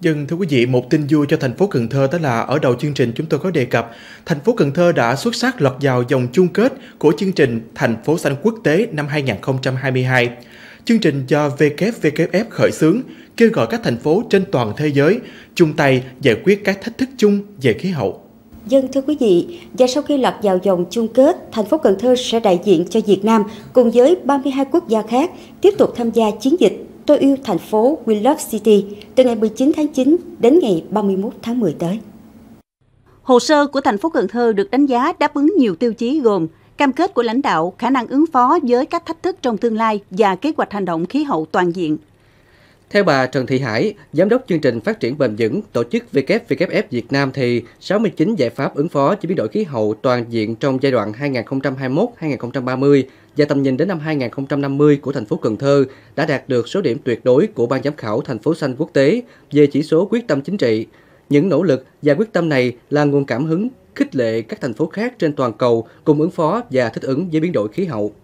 Dân thưa quý vị, một tin vui cho thành phố Cần Thơ đó là ở đầu chương trình chúng tôi có đề cập, thành phố Cần Thơ đã xuất sắc lọt vào vòng chung kết của chương trình Thành phố xanh quốc tế năm 2022. Chương trình do WWF khởi xướng, kêu gọi các thành phố trên toàn thế giới chung tay giải quyết các thách thức chung về khí hậu. Dân thưa quý vị, và sau khi lọt vào vòng chung kết, thành phố Cần Thơ sẽ đại diện cho Việt Nam cùng với 32 quốc gia khác tiếp tục tham gia chiến dịch Tôi yêu thành phố We Love City từ ngày 19 tháng 9 đến ngày 31 tháng 10 tới. Hồ sơ của thành phố Cần Thơ được đánh giá đáp ứng nhiều tiêu chí gồm cam kết của lãnh đạo, khả năng ứng phó với các thách thức trong tương lai và kế hoạch hành động khí hậu toàn diện. Theo bà Trần Thị Hải, Giám đốc chương trình phát triển bền vững tổ chức WWF Việt Nam thì 69 giải pháp ứng phó với biến đổi khí hậu toàn diện trong giai đoạn 2021-2030 và tầm nhìn đến năm 2050 của thành phố Cần Thơ đã đạt được số điểm tuyệt đối của Ban giám khảo thành phố xanh quốc tế về chỉ số quyết tâm chính trị. Những nỗ lực và quyết tâm này là nguồn cảm hứng khích lệ các thành phố khác trên toàn cầu cùng ứng phó và thích ứng với biến đổi khí hậu.